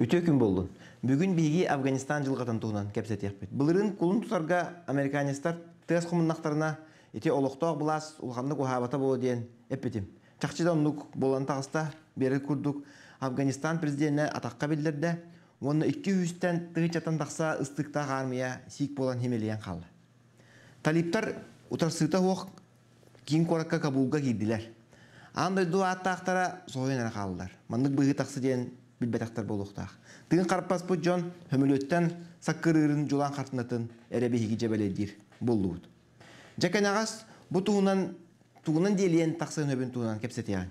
Өте күн болдун. Бүгүн бейге Афганистан туынан туунан еқпет. Бұлырын кулун тутарга американистар тез кумуннактарына ете олоқтоқ бұлас ұлғандық ұхабата болу дейін әппетім. Чақшыдан нук болан тағыста бері күрдік Афганистан президентіне атаққа білдірді, оны 200-тен тұғычатан тақса ыстықта ғармия сик болан хемелеген қалды. Талиптар ұтарсыта оқ кейін қораққа Кабулға кейділер. Андай дуа аттақтара соғын әрі қалылар. Мандық бұғы тақсы дейін билбетақтар болуқтақ. Тыгын қарыппас бұд жон, хөмілеттен саққырырын жолан қартынатын әрәбе хеге жебеледір болуыд. Жәкен ағас бұ туғынан, туғынан делиен тақсын өбін туғынан кепсетеян.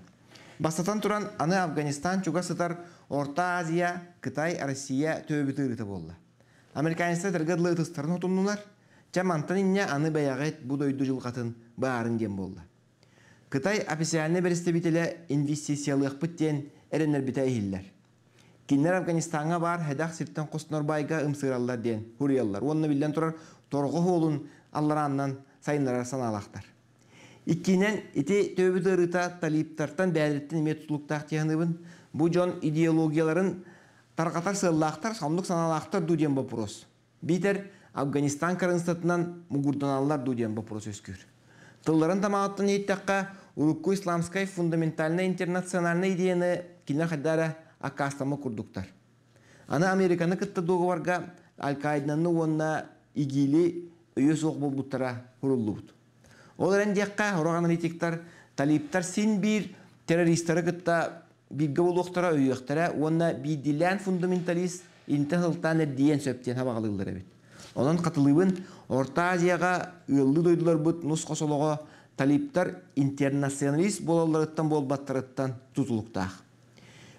Бастатан тұран аны Афганистан чуга сытар Орта Азия, Кытай, Россия төбі тырыты болды. Американистар тіргідлы ұтыстарын жамантан инне аны баяғайт бұд ойды жылғатын барын дем болды. Кытай официальный берестебителе инвестициялық біттен әренер бітай кинер Афганистанға бар хедах сирттен костнор байга ымсыраллар ден хурияллар. Онны билден турар, торғы холун, аллараннан сайынларар саналақтар. Иккинен ити төбі дырыта талиптартан бәдіреттен имет жон идеологияларын тарқатар сыллақтар, сандық саналақтар дуден вопрос. Битер Афганистан карынстатынан мугурданаллар дуден вопрос өскүр. Тылларын тамағаттан еттаққа Урукку исламскай фундаментальная интернациональная идеяны кинер хаддара акастама курдуктар. Ана Американы кытты договорга Аль-Каиданны онна игили өйөс оқ болбуттара құрылдыбыт. Ол қа, ұраған аналитиктар талиптар сен бир террористтары кытта бирге болуқтара өйөқтара онна бидилән фундаменталист интехылтаны диен сөптен хабағалылдыр әбет. Онан қатылыбын Орта Азияға үйлі дойдылар бұт нұс талиптар интернационалист болаларыттан болбаттарыттан тұтылықтақ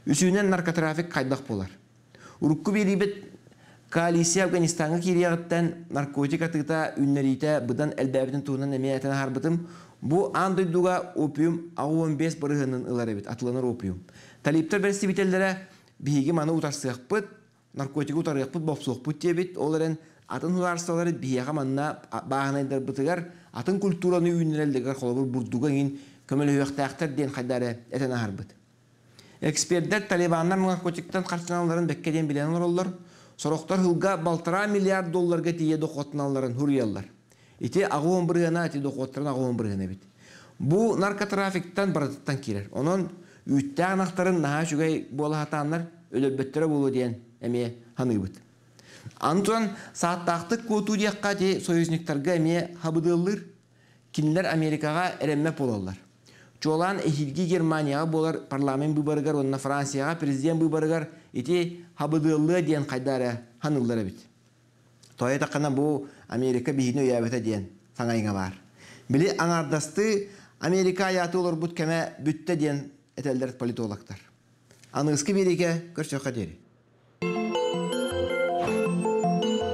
үсүнен наркотрафик кайдах болар. Урукку берибет коалиция Афганистанга кирияттан наркотика тыта үннерите бұдан әлбәбітін туынан әмеятін харбытым, Бу андой дуга опиум АО-15 барыгынын ылары бит, опиум. Талиптар берсти бителлере биһиги маны утарсыакпыт, наркотик утарыакпыт, бопсуакпыт тебит, ол эрен атын уларсалары биһига манна баанайдар бытыгар, атын культураны үйнерелдегер холобур бурдуга кин көмөлөйөктактар ден хайдары этен ахарбыт эксперттер талибаннар наркотиктен қарсыналарын бәккеден білен ораллар, сорақтар хылға балтыра миллиард долларға тиеді қотыналарын хуриялар. Ите ағы он біргіна, доқоттырын ағы он наркотрафиктан баратыттан келер. Оның үйтті анақтарын наға жүгай бола хатанлар өлөббеттері болу дейін әме ханы біт. Антуан саттақты көту дейққа де союзниктарға әме хабыдылыр, кинлер Америкаға әрәмме болалар. Чолан эхилги Германияға болар парламент бұбарығар, онына Францияға президент бұбарығар, ете хабыдылы ден қайдары ханылдары біт. Тойы тақына бұл Америка бейіне өйәбеті ден саңайыңа бар. Білі аңардасты Америка аяты олар бұт кәмә бүтті ден әтәлдер политологтар. Аныңызғы береке көрсе қатері.